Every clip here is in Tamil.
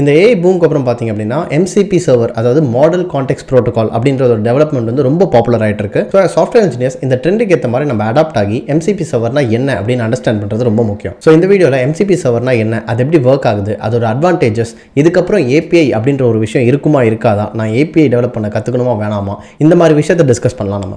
இந்த ஏஐ பூமுக்கு அப்புறம் பார்த்திங்க அப்படின்னா எம்சிபி சர்வர் அதாவது மாடல் கான்டெக்ட் ப்ரோட்டோகால் அப்படின்ற ஒரு டெவலப்மெண்ட் வந்து ரொம்ப பாப்புலர் ஆகிட்டு இருக்கு ஸோ சாஃப்ட்வேர் இன்ஜினியர்ஸ் இந்த ட்ரெண்டுக்கு ஏற்ற மாதிரி நம்ம அடாப்ட் ஆகி எம்சிபி சர்வர்னா என்ன அப்படின்னு அண்டர்ஸ்டாண்ட் பண்ணுறது ரொம்ப முக்கியம் ஸோ இந்த வீடியோவில் எம்சிபி சர்வர்னா என்ன அது எப்படி ஒர்க் ஆகுது அதோட அட்வான்டேஜஸ் இதுக்கப்புறம் ஏபிஐ அப்படின்ற ஒரு விஷயம் இருக்குமா இருக்காதா நான் ஏபிஐ டெவலப் பண்ண கற்றுக்கணுமா வேணாமா இந்த மாதிரி விஷயத்தை டிஸ்கஸ் பண்ணலாம் நம்ம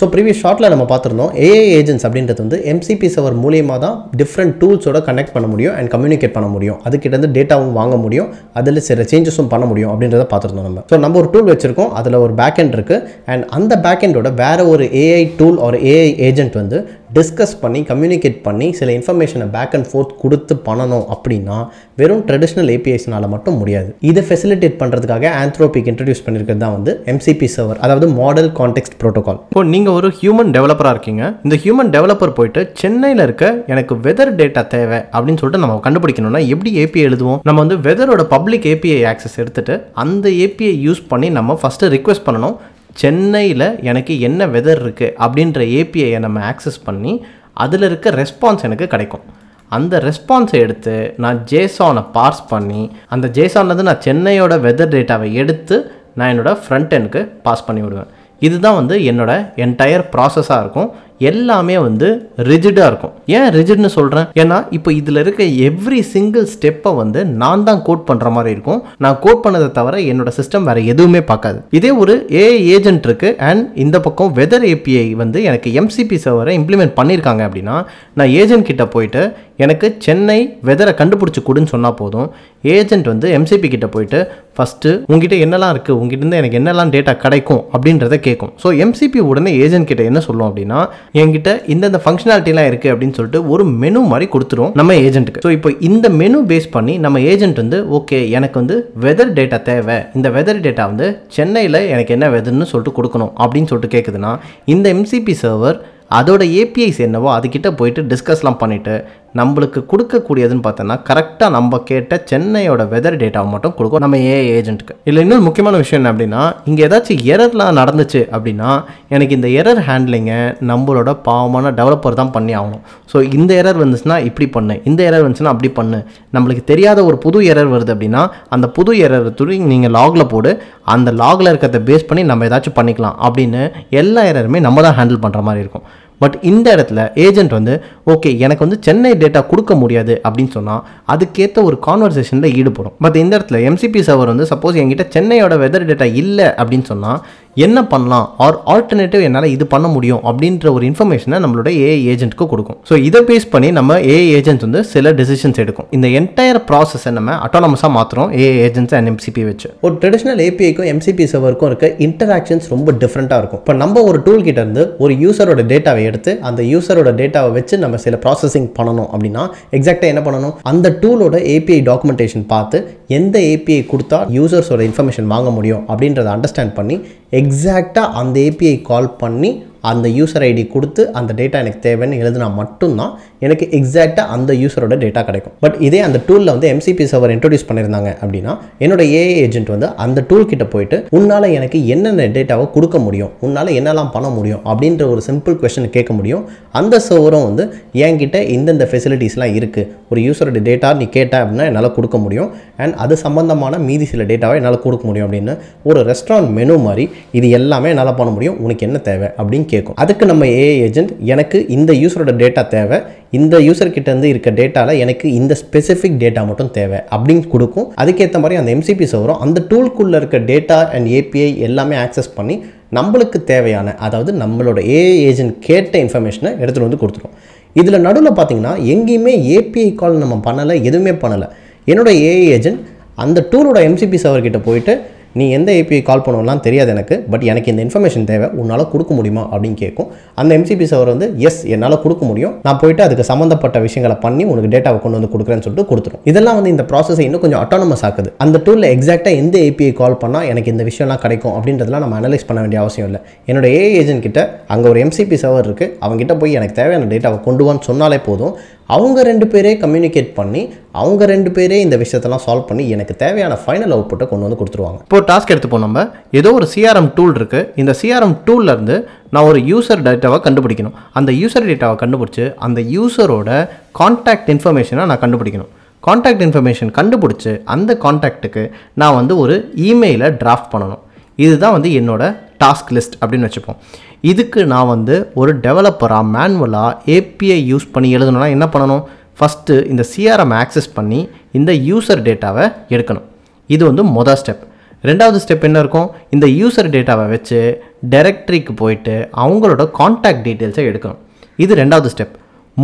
ஸோ ப்ரீவியஸ் ஷார்ட்டில் நம்ம பார்த்துருந்தோம் ஏஐ ஏஜென்ட்ஸ் அப்படின்றது வந்து எம்சிபி சவர் மூலியமாக தான் டிஃப்ரெண்ட் டூல்ஸோட கனெக்ட் பண்ண முடியும் அண்ட் கம்யூனிகேட் பண்ண முடியும் அதுக்கிட்டேருந்து டேட்டாவும் வாங்க முடியும் அதில் சில சேஞ்சஸும் பண்ண முடியும் அப்படின்றத பார்த்துருந்தோம் நம்ம ஸோ நம்ம ஒரு டூல் வச்சுருக்கோம் அதில் ஒரு பேக் இருக்குது அண்ட் அந்த பேக் வேறு ஒரு ஏஐ டூல் ஒரு ஏஐ ஏஜென்ட் வந்து டிஸ்கஸ் பண்ணி கம்யூனிகேட் பண்ணி சில இன்ஃபர்மேஷனை பேக் அண்ட் ஃபோர்த் கொடுத்து பண்ணணும் அப்படின்னா வெறும் ட்ரெடிஷ்னல் ஏபிஐஸ்னால் மட்டும் முடியாது இதை ஃபெசிலிட்டேட் பண்ணுறதுக்காக ஆந்த்ரோபிக் இன்ட்ரடியூஸ் பண்ணியிருக்கிறது தான் வந்து எம்சிபி சர்வர் அதாவது மாடல் கான்டெக்ட் ப்ரோட்டோகால் இப்போ நீங்கள் ஒரு ஹியூமன் டெவலப்பராக இருக்கீங்க இந்த ஹியூமன் டெவலப்பர் போயிட்டு சென்னையில் இருக்க எனக்கு வெதர் டேட்டா தேவை அப்படின்னு சொல்லிட்டு நம்ம கண்டுபிடிக்கணும்னா எப்படி ஏபிஐ எழுதுவோம் நம்ம வந்து வெதரோட பப்ளிக் ஏபிஐ ஆக்சஸ் எடுத்துட்டு அந்த ஏபிஐ யூஸ் பண்ணி நம்ம ஃபஸ்ட்டு ரிக்வஸ்ட் பண்ணணும் சென்னையில் எனக்கு என்ன வெதர் இருக்குது அப்படின்ற ஏபிஐயை நம்ம ஆக்சஸ் பண்ணி அதில் இருக்க ரெஸ்பான்ஸ் எனக்கு கிடைக்கும் அந்த ரெஸ்பான்ஸை எடுத்து நான் ஜேசானை பார்ஸ் பண்ணி அந்த ஜேசான்லேருந்து நான் சென்னையோட வெதர் டேட்டாவை எடுத்து நான் என்னோடய ஃப்ரண்ட் எனக்கு பாஸ் பண்ணி விடுவேன் இதுதான் வந்து என்னோடய என்டையர் ப்ராசஸாக இருக்கும் எல்லாமே வந்து ரிஜிடாக இருக்கும் ஏன் ரிஜிட்னு சொல்கிறேன் ஏன்னா இப்போ இதில் இருக்க எவ்ரி சிங்கிள் ஸ்டெப்பை வந்து நான் தான் கோட் பண்ணுற மாதிரி இருக்கும் நான் கோட் பண்ணதை தவிர என்னோட சிஸ்டம் வேறு எதுவுமே பார்க்காது இதே ஒரு ஏ ஏஜென்ட் இருக்குது அண்ட் இந்த பக்கம் வெதர் ஏபிஐ வந்து எனக்கு எம்சிபி சர்வரை இம்ப்ளிமெண்ட் பண்ணியிருக்காங்க அப்படின்னா நான் ஏஜென்ட் கிட்ட போயிட்டு எனக்கு சென்னை வெதரை கண்டுபிடிச்சி கொடுன்னு சொன்னால் போதும் ஏஜென்ட் வந்து எம்சிபி கிட்ட போயிட்டு ஃபஸ்ட்டு உங்ககிட்ட என்னெல்லாம் இருக்குது உங்ககிட்ட இருந்து எனக்கு என்னெல்லாம் டேட்டா கிடைக்கும் அப்படின்றத கேட்கும் ஸோ எம்சிபி உடனே ஏஜென்ட் கிட்ட என்ன சொல்லும் அப்படின்னா என்கிட்ட இந்தந்த ஃபங்க்ஷனாலிட்டிலாம் இருக்குது அப்படின்னு சொல்லிட்டு ஒரு மெனு மாதிரி கொடுத்துருவோம் நம்ம ஏஜென்ட்டுக்கு ஸோ இப்போ இந்த மெனு பேஸ் பண்ணி நம்ம ஏஜென்ட் வந்து ஓகே எனக்கு வந்து வெதர் டேட்டா தேவை இந்த வெதர் டேட்டா வந்து சென்னையில் எனக்கு என்ன வெதர்னு சொல்லிட்டு கொடுக்கணும் அப்படின்னு சொல்லிட்டு கேட்குதுன்னா இந்த எம்சிபி சர்வர் அதோட ஏபிஐஸ் என்னவோ அதுக்கிட்ட போயிட்டு டிஸ்கஸ்லாம் பண்ணிவிட்டு நம்மளுக்கு கொடுக்கக்கூடியதுன்னு பார்த்தோன்னா கரெக்டாக நம்ம கேட்ட சென்னையோட வெதர் டேட்டாவை மட்டும் கொடுக்கும் நம்ம ஏ ஏஜென்ட்டுக்கு இல்லை இன்னொரு முக்கியமான விஷயம் என்ன அப்படின்னா இங்கே ஏதாச்சும் எரர்லாம் நடந்துச்சு அப்படின்னா எனக்கு இந்த எரர் ஹேண்ட்லிங்கை நம்மளோட பாவமான டெவலப்பர் தான் பண்ணி ஆகணும் ஸோ இந்த எரர் வந்துச்சுன்னா இப்படி பண்ணு இந்த எரர் வந்துச்சுன்னா அப்படி பண்ணு நம்மளுக்கு தெரியாத ஒரு புது எரர் வருது அப்படின்னா அந்த புது எரர் துணி நீங்கள் லாகில் போடு அந்த லாகில் இருக்கிறத பேஸ் பண்ணி நம்ம ஏதாச்சும் பண்ணிக்கலாம் அப்படின்னு எல்லா எரருமே நம்ம தான் ஹேண்டில் பண்ணுற மாதிரி இருக்கும் பட் இந்த இடத்துல ஏஜென்ட் வந்து ஓகே எனக்கு வந்து சென்னை டேட்டா கொடுக்க முடியாது அப்படின்னு சொன்னால் அதுக்கேற்ற ஒரு கான்வர்சேஷனில் ஈடுபடும் பட் இந்த இடத்துல எம்சிபி சவர் வந்து சப்போஸ் என்கிட்ட சென்னையோட வெதர் டேட்டா இல்லை அப்படின்னு சொன்னால் என்ன பண்ணலாம் ஆர் ஆல்டர்னேட்டிவ் என்னால் இது பண்ண முடியும் அப்படின்ற ஒரு இன்ஃபர்மேஷனை நம்மளோட ஏஐ ஏஜென்ட்க்கு கொடுக்கும் ஸோ இதை பேஸ் பண்ணி நம்ம ஏ ஏஜென்ட் வந்து சில டெசிஷன்ஸ் எடுக்கும் இந்த என்டையர் ப்ராசஸை நம்ம அட்டானமஸாக மாற்றுறோம் ஏ ஏஜென்ட்ஸ் அண்ட் எம்சிபி வச்சு ஒரு ட்ரெடிஷ்னல் ஏபிஐக்கும் எம்சிபி சர்வருக்கும் இருக்க இன்டராக்ஷன்ஸ் ரொம்ப டிஃப்ரெண்ட்டாக இருக்கும் இப்போ நம்ம ஒரு டூல் கிட்ட இருந்து ஒரு யூசரோட டேட்டாவை எடுத்து அந்த யூசரோட டேட்டாவை வச்சு நம்ம நம்ம சில ப்ராசஸிங் பண்ணணும் அப்படின்னா எக்ஸாக்டாக என்ன பண்ணணும் அந்த டூலோட ஏபிஐ டாக்குமெண்டேஷன் பார்த்து எந்த ஏபிஐ கொடுத்தா யூசர்ஸோட இன்ஃபர்மேஷன் வாங்க முடியும் அப்படின்றத அண்டர்ஸ்டாண்ட் பண்ணி எக்ஸாக்டாக அந்த ஏபிஐ கால் பண்ணி அந்த யூசர் ஐடி கொடுத்து அந்த டேட்டா எனக்கு தேவைன்னு எழுதினா மட்டும்தான் எனக்கு எக்ஸாக்டாக அந்த யூஸரோட டேட்டா கிடைக்கும் பட் இதே அந்த டூலில் வந்து எம்சிபி சர்வர் இன்ட்ரடியூஸ் பண்ணியிருந்தாங்க அப்படின்னா என்னோட ஏஏ ஏஜென்ட் வந்து அந்த டூல் கிட்ட போயிட்டு உன்னால் எனக்கு என்னென்ன டேட்டாவை கொடுக்க முடியும் உன்னால் என்னெல்லாம் பண்ண முடியும் அப்படின்ற ஒரு சிம்பிள் கொஷனை கேட்க முடியும் அந்த சர்வரும் வந்து என்கிட்ட இந்தந்த ஃபெசிலிட்டிஸ்லாம் இருக்குது ஒரு யூஸரோட டேட்டா நீ கேட்ட அப்படின்னா என்னால் கொடுக்க முடியும் அண்ட் அது சம்மந்தமான மீதி சில டேட்டாவை என்னால் கொடுக்க முடியும் அப்படின்னு ஒரு ரெஸ்டாரண்ட் மெனு மாதிரி இது எல்லாமே என்னால் பண்ண முடியும் உனக்கு என்ன தேவை அப்படின்னு கேட்கும் அதுக்கு நம்ம ஏஏ ஏஜென்ட் எனக்கு இந்த யூஸரோட டேட்டா தேவை இந்த கிட்ட இருந்து இருக்க டேட்டால எனக்கு இந்த ஸ்பெசிஃபிக் டேட்டா மட்டும் தேவை அப்படின்னு கொடுக்கும் அதுக்கேற்ற மாதிரி அந்த எம்சிபி சவரும் அந்த டூல்குள்ளே இருக்க டேட்டா அண்ட் ஏபிஐ எல்லாமே ஆக்சஸ் பண்ணி நம்மளுக்கு தேவையான அதாவது நம்மளோட ஏ ஏஜென்ட் கேட்ட இன்ஃபர்மேஷனை எடுத்துகிட்டு வந்து கொடுத்துரும் இதில் நடுவில் பார்த்தீங்கன்னா எங்கேயுமே ஏபிஐ கால் நம்ம பண்ணலை எதுவுமே பண்ணலை என்னோடய ஏஐ ஏஜென்ட் அந்த டூலோட எம்சிபி சவர்கிட்ட போயிட்டு நீ எந்த ஏபிஐ கால் பண்ணணும்லாம் தெரியாது எனக்கு பட் எனக்கு இந்த இன்ஃபர்மேஷன் தேவை உன்னால் கொடுக்க முடியுமா அப்படின்னு கேட்கும் அந்த எம்சிபி சவர் வந்து எஸ் என்னால் கொடுக்க முடியும் நான் போயிட்டு அதுக்கு சம்மந்தப்பட்ட விஷயங்களை பண்ணி உனக்கு டேட்டாவை கொண்டு வந்து கொடுக்குறேன்னு சொல்லிட்டு கொடுத்துரும் இதெல்லாம் வந்து இந்த ப்ராசஸை இன்னும் கொஞ்சம் அட்டானமஸ் ஆக்குது அந்த டூலில் எக்ஸாக்டாக எந்த ஏபிஐ கால் பண்ணால் எனக்கு இந்த விஷயம்லாம் கிடைக்கும் அப்படின்றதெல்லாம் நம்ம அனலைஸ் பண்ண வேண்டிய அவசியம் இல்லை என்னோட ஏ ஏஜென்ட் கிட்ட அங்கே ஒரு எம்சிபி சவர் இருக்குது அவங்ககிட்ட போய் எனக்கு தேவையான டேட்டாவை கொண்டு வான்னு சொன்னாலே போதும் அவங்க ரெண்டு பேரே கம்யூனிகேட் பண்ணி அவங்க ரெண்டு பேரே இந்த விஷயத்தெல்லாம் சால்வ் பண்ணி எனக்கு தேவையான ஃபைனல் அவுட்புட்டை கொண்டு வந்து கொடுத்துருவாங்க இப்போ டாஸ்க் எடுத்துப்போம் நம்ம ஏதோ ஒரு சிஆர்எம் டூல் இருக்குது இந்த சிஆர்எம் டூல்லேருந்து நான் ஒரு யூசர் டேட்டாவை கண்டுபிடிக்கணும் அந்த யூசர் டேட்டாவை கண்டுபிடிச்சி அந்த யூசரோட கான்டாக்ட் இன்ஃபர்மேஷனை நான் கண்டுபிடிக்கணும் கான்டாக்ட் இன்ஃபர்மேஷன் கண்டுபிடிச்சி அந்த கான்டாக்டுக்கு நான் வந்து ஒரு இமெயிலை டிராஃப்ட் பண்ணணும் இதுதான் வந்து என்னோட டாஸ்க் லிஸ்ட் அப்படின்னு வச்சுப்போம் இதுக்கு நான் வந்து ஒரு டெவலப்பராக மேனுவலாக ஏபிஐ யூஸ் பண்ணி எழுதணும்னா என்ன பண்ணணும் ஃபஸ்ட்டு இந்த சிஆர்எம் ஆக்சஸ் பண்ணி இந்த யூசர் டேட்டாவை எடுக்கணும் இது வந்து மொதல் ஸ்டெப் ரெண்டாவது ஸ்டெப் என்ன இருக்கும் இந்த யூசர் டேட்டாவை வச்சு டைரக்டரிக்கு போயிட்டு அவங்களோட காண்டாக்ட் டீட்டெயில்ஸை எடுக்கணும் இது ரெண்டாவது ஸ்டெப்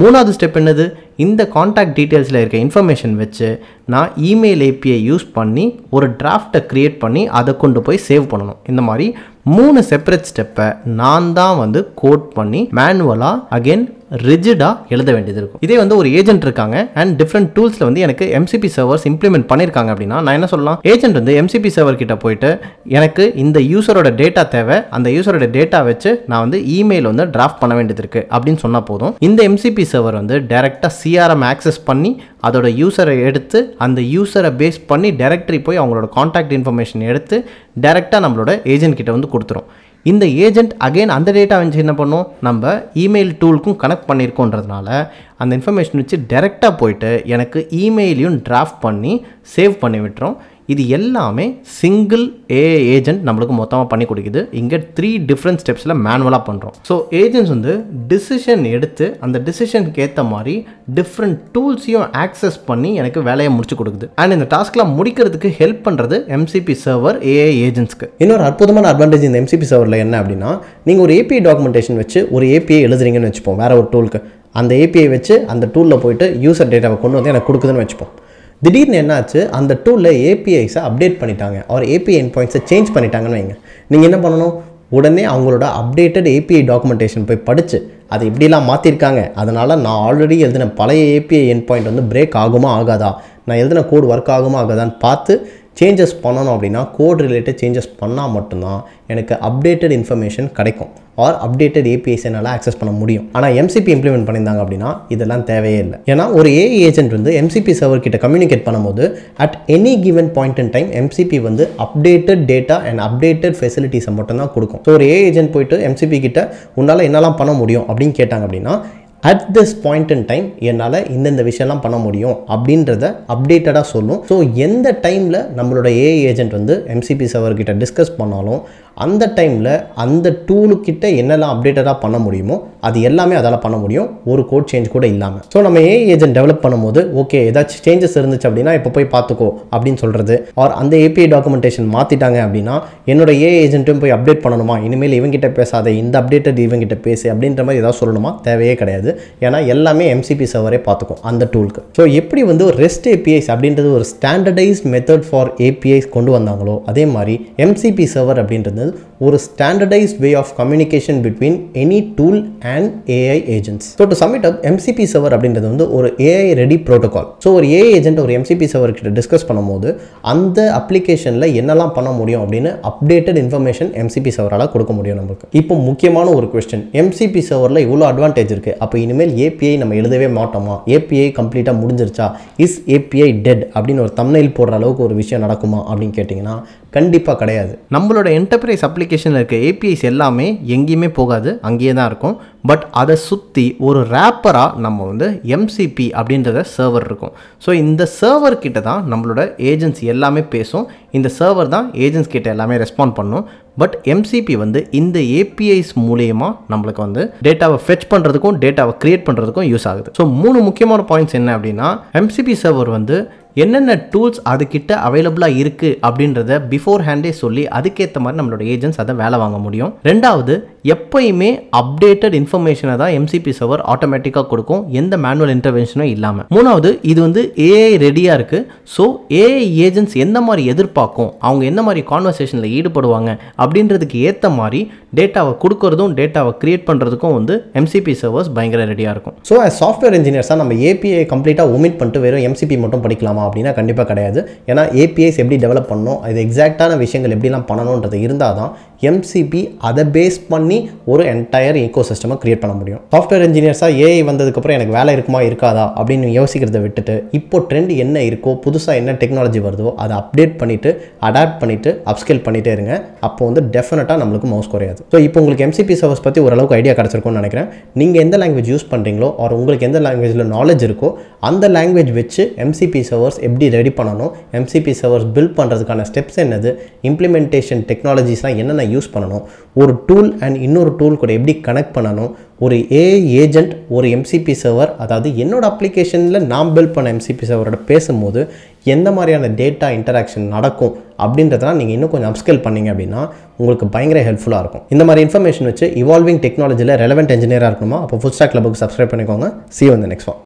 மூணாவது ஸ்டெப் என்னது இந்த காண்டாக்ட் டீட்டெயில்ஸில் இருக்க இன்ஃபர்மேஷன் வச்சு நான் இமெயில் ஏபிஐ யூஸ் பண்ணி ஒரு டிராஃப்டை க்ரியேட் பண்ணி அதை கொண்டு போய் சேவ் பண்ணணும் இந்த மாதிரி மூணு செப்பரேட் ஸ்டெப்பை நான் தான் வந்து கோட் பண்ணி மேனுவலாக அகெயின் ரிஜிடாக எழுத வேண்டியது இருக்கும் இதே வந்து ஒரு ஏஜென்ட் இருக்காங்க அண்ட் டிஃப்ரெண்ட் டூல்ஸில் வந்து எனக்கு எம்சிபி சர்வர்ஸ் இம்ப்ளிமெண்ட் பண்ணியிருக்காங்க அப்படின்னா நான் என்ன சொல்லலாம் ஏஜென்ட் வந்து எம்சிபி சர்வர் கிட்ட போயிட்டு எனக்கு இந்த யூசரோட டேட்டா தேவை அந்த யூசரோட டேட்டா வச்சு நான் வந்து இமெயில் வந்து டிராஃப்ட் பண்ண வேண்டியது இருக்குது அப்படின்னு சொன்னால் போதும் இந்த எம்சிபி சர்வர் வந்து டேரெக்டாக சிஆர்எம் ஆக்சஸ் பண்ணி அதோட யூசரை எடுத்து அந்த யூசரை பேஸ் பண்ணி டேரக்டரி போய் அவங்களோட கான்டாக்ட் இன்ஃபர்மேஷன் எடுத்து டேரெக்டாக நம்மளோட ஏஜென்ட் கிட்ட வந்து கொடுத்துரும் இந்த ஏஜென்ட் அகெயின் அந்த டேட்டா வந்து என்ன பண்ணும் நம்ம இமெயில் டூலுக்கும் கனெக்ட் பண்ணியிருக்கோன்றதுனால அந்த இன்ஃபர்மேஷன் வச்சு டேரெக்டாக போயிட்டு எனக்கு இமெயிலையும் டிராஃப்ட் பண்ணி சேவ் பண்ணி விட்டுரும் இது எல்லாமே சிங்கிள் ஏ ஏஜென்ட் நம்மளுக்கு மொத்தமாக பண்ணி கொடுக்குது இங்கே த்ரீ டிஃப்ரெண்ட் ஸ்டெப்ஸில் மேனுவலாக பண்ணுறோம் ஸோ ஏஜென்ட்ஸ் வந்து டிசிஷன் எடுத்து அந்த டிசிஷனுக்கு ஏற்ற மாதிரி டிஃப்ரெண்ட் டூல்ஸையும் ஆக்சஸ் பண்ணி எனக்கு வேலையை முடிச்சு கொடுக்குது அண்ட் இந்த டாஸ்க்லாம் முடிக்கிறதுக்கு ஹெல்ப் பண்ணுறது எம்சிபி சர்வர் ஏஐ ஏஜென்ட்ஸ்க்கு இன்னொரு அற்புதமான அட்வான்டேஜ் இந்த எம்சிபி சர்வரில் என்ன அப்படின்னா நீங்கள் ஒரு ஏபிஐ டாக்குமெண்டேஷன் வச்சு ஒரு ஏபிஐ எழுதுறீங்கன்னு வச்சுப்போம் வேற ஒரு டூலுக்கு அந்த ஏபிஐ வச்சு அந்த டூலில் போயிட்டு யூசர் டேட்டாவை கொண்டு வந்து எனக்கு கொடுக்குதுன்னு வச்சுப்போம் திடீர்னு என்னாச்சு அந்த டூலில் ஏபிஐஸை அப்டேட் பண்ணிட்டாங்க அவர் ஏபிஐ என் பாயிண்ட்ஸை சேஞ்ச் பண்ணிட்டாங்கன்னு வைங்க நீங்கள் என்ன பண்ணணும் உடனே அவங்களோட அப்டேட்டட் ஏபிஐ டாக்குமெண்டேஷன் போய் படித்து அதை இப்படிலாம் மாற்றிருக்காங்க அதனால் நான் ஆல்ரெடி எழுதின பழைய ஏபிஐ என் பாயிண்ட் வந்து பிரேக் ஆகுமா ஆகாதா நான் எழுதின கோடு ஒர்க் ஆகுமா ஆகாதான்னு பார்த்து சேஞ்சஸ் பண்ணணும் அப்படின்னா கோட் ரிலேட்டட் சேஞ்சஸ் பண்ணால் மட்டும்தான் எனக்கு அப்டேட்டட் இன்ஃபர்மேஷன் கிடைக்கும் ஆர் அப்டேட்டட் ஏபிஐஸ் என்னால் ஆக்சஸ் பண்ண முடியும் ஆனால் எம்சிபி இம்ப்ளிமெண்ட் பண்ணியிருந்தாங்க அப்படின்னா இதெல்லாம் தேவையே இல்லை ஏன்னா ஒரு ஏஐ ஏஜென்ட் வந்து எம்சிபி சர்வர் கிட்ட கம்யூனிகேட் பண்ணும்போது at any given point in time MCP வந்து அப்டேட்டட் டேட்டா அண்ட் அப்டேட்டட் ஃபெசிலிட்டிஸை மட்டும் தான் கொடுக்கும் ஸோ ஒரு ஏஐ ஏஜென்ட் போயிட்டு எம்சிபி கிட்ட உன்னால் என்னெல்லாம் பண்ண முடியும் அப்படின்னு கேட்டாங்க அப்படின்னா at this point in time என்னால் இந்தந்த விஷயம்லாம் பண்ண முடியும் அப்படின்றத அப்டேட்டடாக சொல்லும் ஸோ எந்த டைமில் நம்மளோட ஏ ஏஜென்ட் வந்து எம்சிபி அவர்கிட்ட டிஸ்கஸ் பண்ணாலும் அந்த டைமில் அந்த டூலுக்கிட்ட என்னெல்லாம் அப்டேட்டடாக பண்ண முடியுமோ அது எல்லாமே அதால் பண்ண முடியும் ஒரு கோட் சேஞ்ச் கூட இல்லாமல் ஸோ நம்ம ஏ ஏஜென்ட் டெவலப் பண்ணும்போது ஓகே ஏதாச்சும் சேஞ்சஸ் இருந்துச்சு அப்படின்னா இப்போ போய் பார்த்துக்கோ அப்படின்னு சொல்கிறது ஆர் அந்த ஏபிஐ டாக்குமெண்டேஷன் மாற்றிட்டாங்க அப்படின்னா என்னோட ஏ ஏஜென்ட்டும் போய் அப்டேட் பண்ணணுமா இனிமேல் இவங்கிட்ட பேசாத இந்த அப்டேட்டட் இவங்கிட்ட பேசு அப்படின்ற மாதிரி ஏதாவது சொல்லணுமா தேவையே கிடையாது முடியாது ஏன்னா எல்லாமே எம்சிபி சர்வரே பார்த்துக்கும் அந்த டூலுக்கு ஸோ எப்படி வந்து ஒரு ரெஸ்ட் ஏபிஐஸ் அப்படின்றது ஒரு ஸ்டாண்டர்டைஸ்ட் மெத்தட் ஃபார் ஏபிஐஸ் கொண்டு வந்தாங்களோ அதே மாதிரி எம்சிபி சர்வர் அப்படின்றது ஒரு standardized way of communication between any tool and AI agents so to sum it up MCP server அப்படின்றது வந்து ஒரு ஏஐ ரெடி ப்ரோட்டோகால் ஸோ ஒரு ஏஐ ஏஜென்ட் ஒரு எம்சிபி சர்வர் கிட்ட டிஸ்கஸ் பண்ணும்போது அந்த அப்ளிகேஷனில் என்னெல்லாம் பண்ண முடியும் அப்படின்னு அப்டேட்டட் இன்ஃபர்மேஷன் எம்சிபி சர்வரால் கொடுக்க முடியும் நமக்கு இப்போ முக்கியமான ஒரு கொஸ்டின் எம்சிபி சர்வரில் இவ்வளோ அட்வான்டேஜ் இருக்குது அப்போ இனிமேல் ஏபிஐ நம்ம எழுதவே மாட்டோமா ஏபிஐ கம்ப்ளீட்டாக முடிஞ்சிருச்சா இஸ் ஏபிஐ டெட் அப்படின்னு ஒரு தம்னைல் போடுற அளவுக்கு ஒரு விஷயம் நடக்குமா அப்படின்னு கேட்டிங்கன்னா கண்டிப்பாக கிடையாது நம்மளோட என்டர்பிரைஸ் அப்ளிகேஷனில் இருக்க ஏபிஐஸ் எல்லாமே எங்கேயுமே போகாது அங்கேயே தான் இருக்கும் பட் அதை சுற்றி ஒரு ரேப்பராக நம்ம வந்து எம்சிபி அப்படின்றத சர்வர் இருக்கும் ஸோ இந்த சர்வர் கிட்ட தான் நம்மளோட ஏஜென்சி எல்லாமே பேசும் இந்த சர்வர் தான் ஏஜென்ஸ் கிட்ட எல்லாமே ரெஸ்பாண்ட் பண்ணும் பட் எம்சிபி வந்து இந்த ஏபிஐஸ் மூலயமா நம்மளுக்கு வந்து டேட்டாவை ஃபெச் பண்ணுறதுக்கும் டேட்டாவை க்ரியேட் பண்ணுறதுக்கும் யூஸ் ஆகுது ஸோ மூணு முக்கியமான பாயிண்ட்ஸ் என்ன அப்படின்னா எம்சிபி சர்வர் வந்து என்னென்ன டூல்ஸ் அதுக்கிட்ட அவைலபிளாக இருக்குது அப்படின்றத பிஃபோர் ஹேண்டே சொல்லி அதுக்கேற்ற மாதிரி நம்மளோட ஏஜென்ட்ஸ் அதை வேலை வாங்க முடியும் ரெண்டாவது எப்பயுமே அப்டேட்டட் இன்ஃபர்மேஷனை தான் எம்சிபி சர்வர் ஆட்டோமேட்டிக்காக கொடுக்கும் எந்த மேனுவல் இன்டர்வென்ஷனும் இல்லாமல் மூணாவது இது வந்து ஏஐ ரெடியாக இருக்குது ஸோ ஏஐ ஏஜென்ட்ஸ் எந்த மாதிரி எதிர்பார்க்கும் அவங்க எந்த மாதிரி கான்வர்சேஷனில் ஈடுபடுவாங்க அப்படின்றதுக்கு ஏற்ற மாதிரி டேட்டாவை கொடுக்கறதும் டேட்டாவை க்ரியேட் பண்ணுறதுக்கும் வந்து எம்சிபி சர்வர்ஸ் பயங்கர ரெடியாக இருக்கும் ஸோ அஸ் சாஃப்ட்வேர் இன்ஜினியர்ஸாக நம்ம ஏபிஐ கம்ப்ளீட்டாக ஒமிட் பண்ணிட்டு வெறும் எம்சிபி மட்டும் படிக்கலாமா அப்படின்னா கண்டிப்பாக கிடையாது ஏன்னா ஏபிஐஸ் எப்படி டெவலப் பண்ணணும் இது எக்ஸாக்டான விஷயங்கள் எப்படிலாம் பண்ணணுன்றது இருந்தால் தான் எம்சிபி அதை பேஸ் பண்ணி ஒரு என்டையர் ஈக்கோ சிஸ்டமாக க்ரியேட் பண்ண முடியும் சாஃப்ட்வேர் இன்ஜினியர்ஸாக ஏஐ வந்ததுக்கப்புறம் எனக்கு வேலை இருக்குமா இருக்காதா அப்படின்னு யோசிக்கிறத விட்டுட்டு இப்போ ட்ரெண்ட் என்ன இருக்கோ புதுசாக என்ன டெக்னாலஜி வருதோ அதை அப்டேட் பண்ணிவிட்டு அடாப்ட் பண்ணிவிட்டு அப்ஸ்கேல் பண்ணிகிட்டே இருங்க அப்போ வந்து டெஃபினட்டாக நம்மளுக்கு மவுஸ் குறையாது ஸோ இப்போ உங்களுக்கு எம்சிபி சர்வஸ் பற்றி ஓரளவுக்கு ஐடியா கிடச்சிருக்கும்னு நினைக்கிறேன் நீங்கள் எந்த லாங்குவேஜ் யூஸ் பண்ணுறீங்களோ அவர் உங்களுக்கு எந்த லாங்குவேஜில் நாலேஜ் இருக்கோ அந்த லாங்குவேஜ் வச்சு எம்சிபி சர்வர்ஸ் எப்படி ரெடி பண்ணணும் எம்சிபி சர்வர்ஸ் பில்ட் பண்ணுறதுக்கான ஸ்டெப்ஸ் என்னது இம்ப்ளிமெண்டேஷன் டெக்னாலஜிஸ்லாம் என்னென்ன யூஸ் பண்ணணும் ஒரு டூல் அண்ட் இன்னொரு டூல் கூட எப்படி கனெக்ட் பண்ணணும் ஒரு ஏ ஏஜென்ட் ஒரு எம்சிபி சர்வர் அதாவது என்னோடய அப்ளிகேஷனில் நான் பில்ட் பண்ண எம்சிபி சர்வரோட பேசும்போது எந்த மாதிரியான டேட்டா இன்டராக்ஷன் நடக்கும் அப்படின்றதெல்லாம் நீங்கள் இன்னும் கொஞ்சம் அப்ஸ்கேல் பண்ணிங்க அப்படின்னா உங்களுக்கு பயங்கர ஹெல்ப்ஃபுல்லாக இருக்கும் இந்த மாதிரி இன்ஃபர்மேஷன் வச்சு இவால்விங் டெக்னாலஜியில் ரெலவெண்ட் இன்ஜினியராக இருக்கணுமா அப்போ ஃபுட் ஸ்டாக் கிளப்புக்கு சப்ஸ்கிரைப் பண்ணிக்கோங்க சி வந்து நெக்ஸ்ட்